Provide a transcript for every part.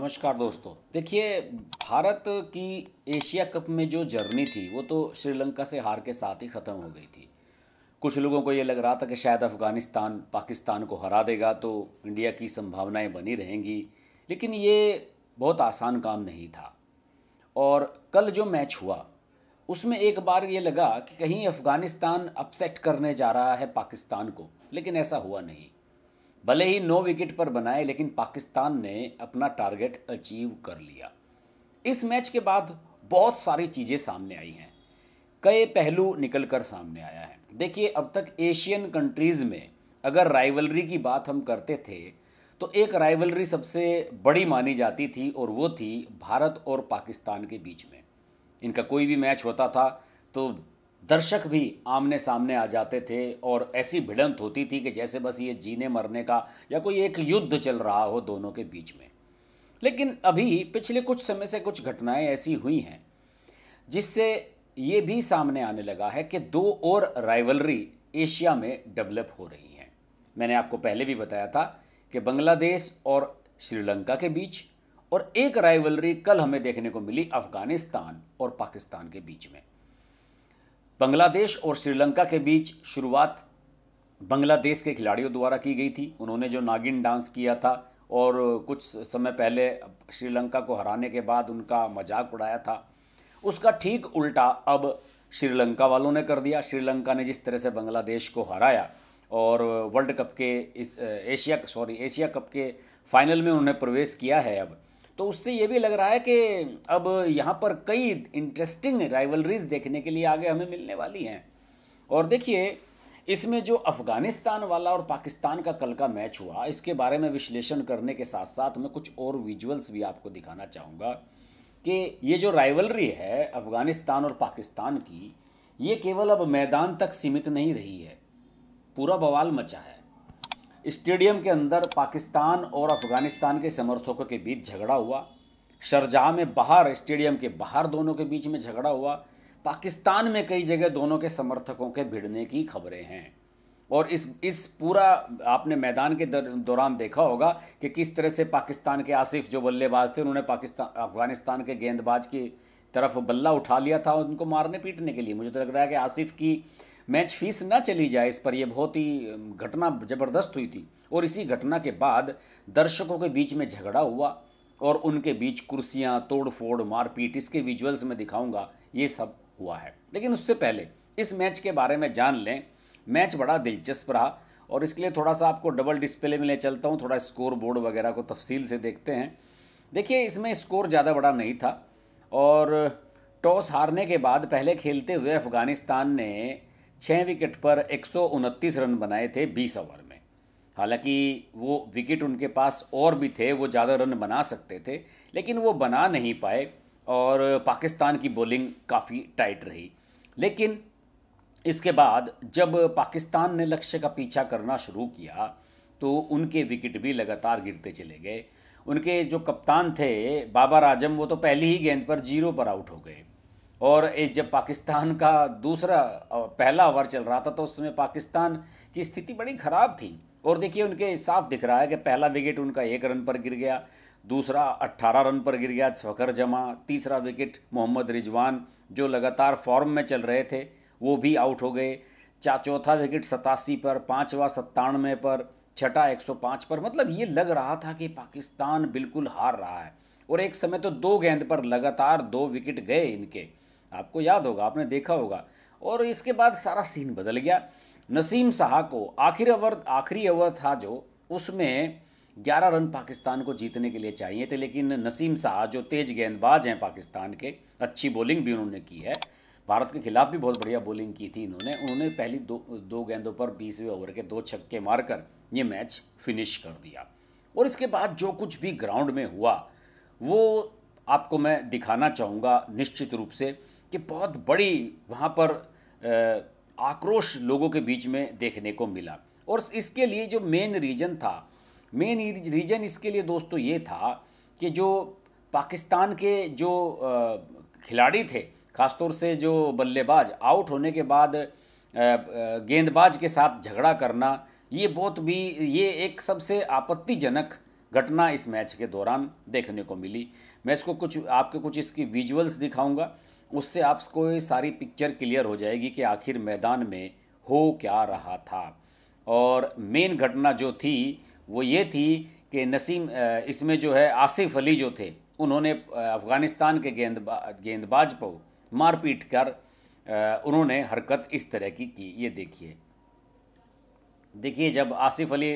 नमस्कार दोस्तों देखिए भारत की एशिया कप में जो जर्नी थी वो तो श्रीलंका से हार के साथ ही ख़त्म हो गई थी कुछ लोगों को ये लग रहा था कि शायद अफ़गानिस्तान पाकिस्तान को हरा देगा तो इंडिया की संभावनाएं बनी रहेंगी लेकिन ये बहुत आसान काम नहीं था और कल जो मैच हुआ उसमें एक बार ये लगा कि कहीं अफ़गानिस्तान अपसेट करने जा रहा है पाकिस्तान को लेकिन ऐसा हुआ नहीं भले ही नौ विकेट पर बनाए लेकिन पाकिस्तान ने अपना टारगेट अचीव कर लिया इस मैच के बाद बहुत सारी चीज़ें सामने आई हैं कई पहलू निकल कर सामने आया है देखिए अब तक एशियन कंट्रीज़ में अगर राइवलरी की बात हम करते थे तो एक राइवलरी सबसे बड़ी मानी जाती थी और वो थी भारत और पाकिस्तान के बीच में इनका कोई भी मैच होता था तो दर्शक भी आमने सामने आ जाते थे और ऐसी भिड़ंत होती थी कि जैसे बस ये जीने मरने का या कोई एक युद्ध चल रहा हो दोनों के बीच में लेकिन अभी पिछले कुछ समय से कुछ घटनाएं ऐसी हुई हैं जिससे ये भी सामने आने लगा है कि दो और राइवलरी एशिया में डेवलप हो रही हैं मैंने आपको पहले भी बताया था कि बांग्लादेश और श्रीलंका के बीच और एक राइवलरी कल हमें देखने को मिली अफगानिस्तान और पाकिस्तान के बीच में बांग्लादेश और श्रीलंका के बीच शुरुआत बांग्लादेश के खिलाड़ियों द्वारा की गई थी उन्होंने जो नागिन डांस किया था और कुछ समय पहले श्रीलंका को हराने के बाद उनका मजाक उड़ाया था उसका ठीक उल्टा अब श्रीलंका वालों ने कर दिया श्रीलंका ने जिस तरह से बांग्लादेश को हराया और वर्ल्ड कप के इस एशिया सॉरी एशिया कप के फाइनल में उन्होंने प्रवेश किया है अब तो उससे ये भी लग रहा है कि अब यहाँ पर कई इंटरेस्टिंग राइवलरीज देखने के लिए आगे हमें मिलने वाली हैं और देखिए इसमें जो अफ़गानिस्तान वाला और पाकिस्तान का कल का मैच हुआ इसके बारे में विश्लेषण करने के साथ साथ मैं कुछ और विजुअल्स भी आपको दिखाना चाहूँगा कि ये जो राइवलरी है अफ़गानिस्तान और पाकिस्तान की ये केवल अब मैदान तक सीमित नहीं रही है पूरा बवाल मचा है स्टेडियम के अंदर पाकिस्तान और अफगानिस्तान के समर्थकों के बीच झगड़ा हुआ शरजाह में बाहर स्टेडियम के बाहर दोनों के बीच में झगड़ा हुआ पाकिस्तान में कई जगह दोनों के समर्थकों के भिड़ने की खबरें हैं और इस इस पूरा आपने मैदान के दौरान देखा होगा कि किस तरह से पाकिस्तान के आसिफ जो बल्लेबाज थे उन्होंने पाकिस्तान अफगानिस्तान के गेंदबाज की तरफ बल्ला उठा लिया था उनको मारने पीटने के लिए मुझे तो लग रहा है कि आसिफ की मैच फीस न चली जाए इस पर यह बहुत ही घटना ज़बरदस्त हुई थी और इसी घटना के बाद दर्शकों के बीच में झगड़ा हुआ और उनके बीच कुर्सियाँ तोड़ फोड़ मारपीट इसके विजुअल्स में दिखाऊंगा ये सब हुआ है लेकिन उससे पहले इस मैच के बारे में जान लें मैच बड़ा दिलचस्प रहा और इसके लिए थोड़ा सा आपको डबल डिस्प्ले में ले चलता हूँ थोड़ा स्कोर बोर्ड वगैरह को तफसील से देखते हैं देखिए इसमें स्कोर ज़्यादा बड़ा नहीं था और टॉस हारने के बाद पहले खेलते हुए अफ़गानिस्तान ने छः विकेट पर एक रन बनाए थे बीस ओवर में हालांकि वो विकेट उनके पास और भी थे वो ज़्यादा रन बना सकते थे लेकिन वो बना नहीं पाए और पाकिस्तान की बॉलिंग काफ़ी टाइट रही लेकिन इसके बाद जब पाकिस्तान ने लक्ष्य का पीछा करना शुरू किया तो उनके विकेट भी लगातार गिरते चले गए उनके जो कप्तान थे बाबर आजम वो तो पहली ही गेंद पर जीरो पर आउट हो गए और एक जब पाकिस्तान का दूसरा पहला ओवर चल रहा था तो उस समय पाकिस्तान की स्थिति बड़ी ख़राब थी और देखिए उनके साफ दिख रहा है कि पहला विकेट उनका एक रन पर गिर गया दूसरा अट्ठारह रन पर गिर गया छकर जमा तीसरा विकेट मोहम्मद रिजवान जो लगातार फॉर्म में चल रहे थे वो भी आउट हो गए चा चौथा विकेट सतासी पर पाँचवा सत्तानवे पर छठा 105 पर मतलब ये लग रहा था कि पाकिस्तान बिल्कुल हार रहा है और एक समय तो दो गेंद पर लगातार दो विकेट गए इनके आपको याद होगा आपने देखा होगा और इसके बाद सारा सीन बदल गया नसीम शाह को आखिरी ओवर आखिरी ओवर था जो उसमें 11 रन पाकिस्तान को जीतने के लिए चाहिए थे लेकिन नसीम शाह जो तेज़ गेंदबाज हैं पाकिस्तान के अच्छी बॉलिंग भी उन्होंने की है भारत के खिलाफ भी बहुत बढ़िया बॉलिंग की थी इन्होंने उन्होंने पहली दो दो गेंदों पर बीसवें ओवर के दो छक्के मारकर ये मैच फिनिश कर दिया और इसके बाद जो कुछ भी ग्राउंड में हुआ वो आपको मैं दिखाना चाहूँगा निश्चित रूप से कि बहुत बड़ी वहाँ पर आक्रोश लोगों के बीच में देखने को मिला और इसके लिए जो मेन रीज़न था मेन रीज़न इसके लिए दोस्तों ये था कि जो पाकिस्तान के जो खिलाड़ी थे ख़ासतौर से जो बल्लेबाज आउट होने के बाद गेंदबाज के साथ झगड़ा करना ये बहुत भी ये एक सबसे आपत्तिजनक घटना इस मैच के दौरान देखने को मिली मैं इसको कुछ आपके कुछ इसकी विजुअल्स दिखाऊंगा उससे आपको ये सारी पिक्चर क्लियर हो जाएगी कि आखिर मैदान में हो क्या रहा था और मेन घटना जो थी वो ये थी कि नसीम इसमें जो है आसिफ अली जो थे उन्होंने अफ़गानिस्तान के गेंदबाज गेंदबाज को मारपीट कर उन्होंने हरकत इस तरह की की ये देखिए देखिए जब आसिफ अली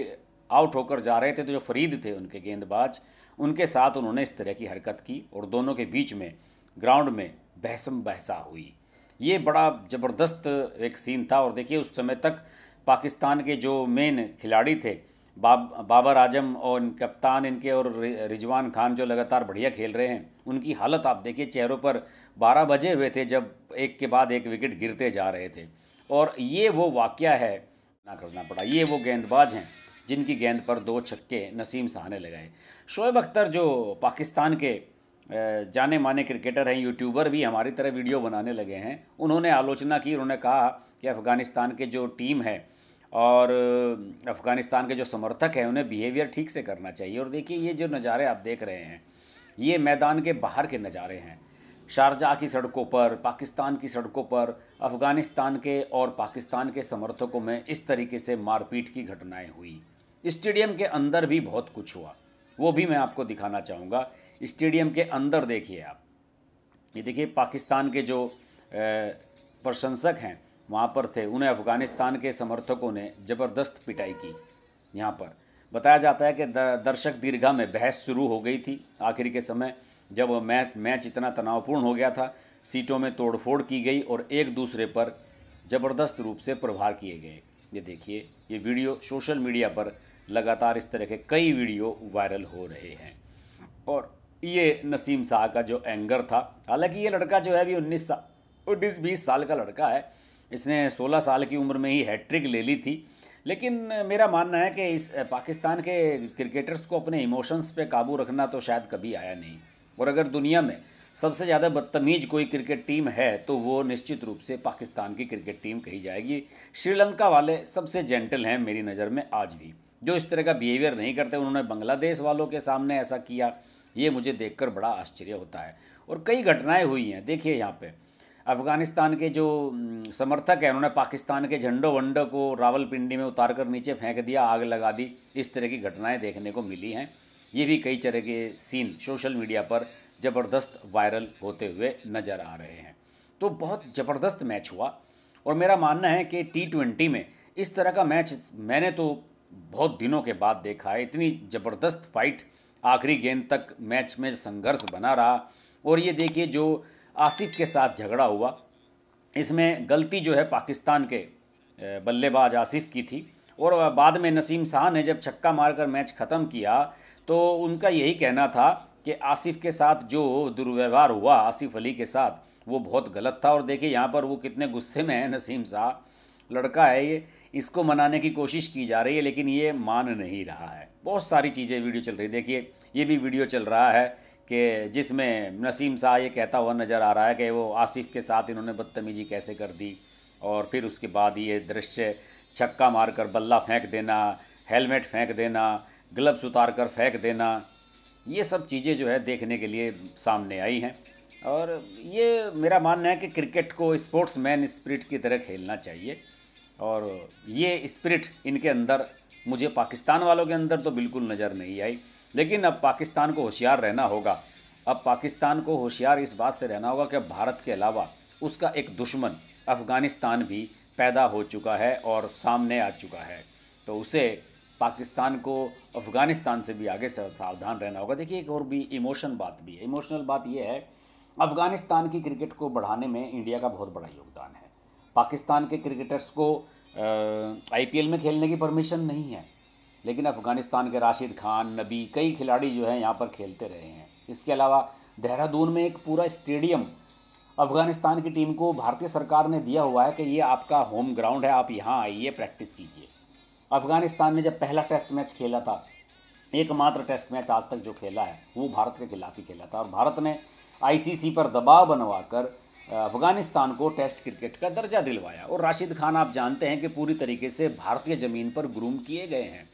आउट होकर जा रहे थे तो जो फरीद थे उनके गेंदबाज उनके साथ उन्होंने इस तरह की हरकत की और दोनों के बीच में ग्राउंड में बहसम बहसा हुई ये बड़ा ज़बरदस्त एक सीन था और देखिए उस समय तक पाकिस्तान के जो मेन खिलाड़ी थे बाब बाबर आजम और कप्तान इनके और रिजवान खान जो लगातार बढ़िया खेल रहे हैं उनकी हालत आप देखिए चेहरों पर बारह बजे हुए थे जब एक के बाद एक विकेट गिरते जा रहे थे और ये वो वाक़ है ना करना पड़ा ये वो गेंदबाज हैं जिनकी गेंद पर दो छक्के नसीम साहने लगाए शोएब अख्तर जो पाकिस्तान के जाने माने क्रिकेटर हैं यूट्यूबर भी हमारी तरह वीडियो बनाने लगे हैं उन्होंने आलोचना की उन्होंने कहा कि अफ़गानिस्तान के जो टीम है और अफ़गानिस्तान के जो समर्थक हैं उन्हें बिहेवियर ठीक से करना चाहिए और देखिए ये जो नज़ारे आप देख रहे हैं ये मैदान के बाहर के नज़ारे हैं शारजा की सड़कों पर पाकिस्तान की सड़कों पर अफ़गानिस्तान के और पाकिस्तान के समर्थकों में इस तरीके से मारपीट की घटनाएं हुई स्टेडियम के अंदर भी बहुत कुछ हुआ वो भी मैं आपको दिखाना चाहूँगा स्टेडियम के अंदर देखिए आप ये देखिए पाकिस्तान के जो प्रशंसक हैं वहाँ पर थे उन्हें अफ़गानिस्तान के समर्थकों ने ज़बरदस्त पिटाई की यहाँ पर बताया जाता है कि दर्शक दीर्घा में बहस शुरू हो गई थी आखिर के समय जब मैच मैच इतना तनावपूर्ण हो गया था सीटों में तोड़फोड़ की गई और एक दूसरे पर ज़बरदस्त रूप से प्रभार किए गए ये देखिए ये वीडियो सोशल मीडिया पर लगातार इस तरह के कई वीडियो वायरल हो रहे हैं और ये नसीम शाह का जो एंगर था हालांकि ये लड़का जो है अभी उन्नीस साल उन्नीस बीस साल का लड़का है इसने सोलह साल की उम्र में ही हैट्रिक ले ली थी लेकिन मेरा मानना है कि इस पाकिस्तान के क्रिकेटर्स को अपने इमोशंस पे काबू रखना तो शायद कभी आया नहीं और अगर दुनिया में सबसे ज़्यादा बदतमीज़ कोई क्रिकेट टीम है तो वो निश्चित रूप से पाकिस्तान की क्रिकेट टीम कही जाएगी श्रीलंका वाले सबसे जेंटल हैं मेरी नज़र में आज भी जो इस तरह का बिहेवियर नहीं करते उन्होंने बांग्लादेश वालों के सामने ऐसा किया ये मुझे देखकर बड़ा आश्चर्य होता है और कई घटनाएं हुई हैं देखिए यहाँ पे अफ़गानिस्तान के जो समर्थक हैं उन्होंने पाकिस्तान के झंडो वंडो को रावलपिंडी में उतार कर नीचे फेंक दिया आग लगा दी इस तरह की घटनाएं देखने को मिली हैं ये भी कई तरह के सीन सोशल मीडिया पर ज़बरदस्त वायरल होते हुए नज़र आ रहे हैं तो बहुत ज़बरदस्त मैच हुआ और मेरा मानना है कि टी ट्वेंटी में इस तरह का मैच मैंने तो बहुत दिनों के बाद देखा है इतनी ज़बरदस्त फाइट आखिरी गेंद तक मैच में संघर्ष बना रहा और ये देखिए जो आसिफ के साथ झगड़ा हुआ इसमें गलती जो है पाकिस्तान के बल्लेबाज आसिफ की थी और बाद में नसीम शाह ने जब छक्का मारकर मैच ख़त्म किया तो उनका यही कहना था कि आसिफ के साथ जो दुर्व्यवहार हुआ आसिफ अली के साथ वो बहुत गलत था और देखिए यहाँ पर वो कितने गुस्से में है नसीम शाह लड़का है ये इसको मनाने की कोशिश की जा रही है लेकिन ये मान नहीं रहा है बहुत सारी चीज़ें वीडियो चल रही देखिए ये भी वीडियो चल रहा है कि जिसमें नसीम शाह ये कहता हुआ नज़र आ रहा है कि वो आसिफ के साथ इन्होंने बदतमीजी कैसे कर दी और फिर उसके बाद ये दृश्य छक्का मार कर बल्ला फेंक देना हेलमेट फेंक देना ग्लव्स उतार कर फेंक देना ये सब चीज़ें जो है देखने के लिए सामने आई हैं और ये मेरा मानना है कि क्रिकेट को स्पोर्ट्स मैन स्प्रिट की तरह खेलना चाहिए और ये स्पिरिट इनके अंदर मुझे पाकिस्तान वालों के अंदर तो बिल्कुल नज़र नहीं आई लेकिन अब पाकिस्तान को होशियार रहना होगा अब पाकिस्तान को होशियार इस बात से रहना होगा कि भारत के अलावा उसका एक दुश्मन अफ़गानिस्तान भी पैदा हो चुका है और सामने आ चुका है तो उसे पाकिस्तान को अफ़गानिस्तान से भी आगे सावधान रहना होगा देखिए एक और भी इमोशन बात भी है इमोशनल बात यह है अफ़गानिस्तान की क्रिकेट को बढ़ाने में इंडिया का बहुत बड़ा योगदान है पाकिस्तान के क्रिकेटर्स को आईपीएल में खेलने की परमिशन नहीं है लेकिन अफ़गानिस्तान के राशिद खान नबी कई खिलाड़ी जो हैं यहाँ पर खेलते रहे हैं इसके अलावा देहरादून में एक पूरा स्टेडियम अफ़गानिस्तान की टीम को भारतीय सरकार ने दिया हुआ है कि ये आपका होम ग्राउंड है आप यहाँ आइए प्रैक्टिस कीजिए अफ़गानिस्तान ने जब पहला टेस्ट मैच खेला था एकमात्र टेस्ट मैच आज तक जो खेला है वो भारत के खिलाफ ही खेला था और भारत ने आईसीसी पर दबाव बनवाकर अफगानिस्तान को टेस्ट क्रिकेट का दर्जा दिलवाया और राशिद खान आप जानते हैं कि पूरी तरीके से भारतीय ज़मीन पर ग्रूम किए गए हैं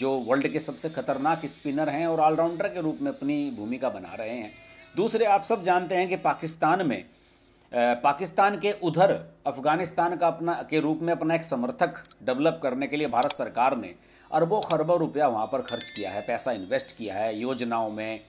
जो वर्ल्ड के सबसे खतरनाक स्पिनर हैं और ऑलराउंडर के रूप में अपनी भूमिका बना रहे हैं दूसरे आप सब जानते हैं कि पाकिस्तान में पाकिस्तान के उधर अफगानिस्तान का अपना के रूप में अपना एक समर्थक डेवलप करने के लिए भारत सरकार ने अरबों खरबों रुपया वहाँ पर खर्च किया है पैसा इन्वेस्ट किया है योजनाओं में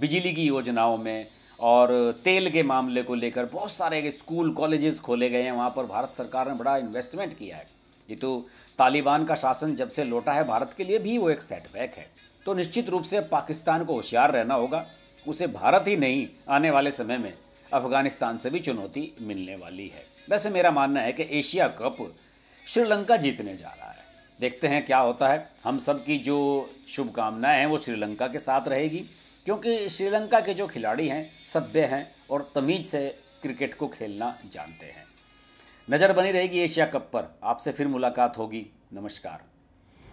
बिजली की योजनाओं में और तेल के मामले को लेकर बहुत सारे स्कूल कॉलेजेस खोले गए हैं वहाँ पर भारत सरकार ने बड़ा इन्वेस्टमेंट किया है ये तो तालिबान का शासन जब से लौटा है भारत के लिए भी वो एक सेटबैक है तो निश्चित रूप से पाकिस्तान को होशियार रहना होगा उसे भारत ही नहीं आने वाले समय में अफगानिस्तान से भी चुनौती मिलने वाली है वैसे मेरा मानना है कि एशिया कप श्रीलंका जीतने जा रहा है देखते हैं क्या होता है हम सब की जो शुभकामनाएं हैं वो श्रीलंका के साथ रहेगी क्योंकि श्रीलंका के जो खिलाड़ी हैं सभ्य हैं और तमीज से क्रिकेट को खेलना जानते हैं नजर बनी रहेगी एशिया कप पर आपसे फिर मुलाकात होगी नमस्कार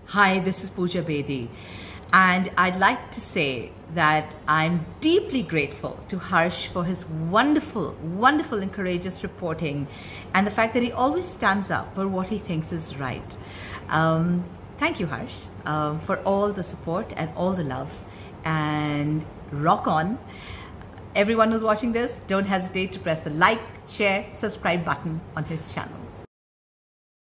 hi this is Pooja Bedi and I like to say that I am deeply grateful to Harsh for his wonderful wonderful courageous reporting and the fact that always stands up for what he thinks is right thank you Harsh for all the support and all the love and rock on. Everyone who's watching this, don't hesitate to press the like, share, subscribe button on his channel.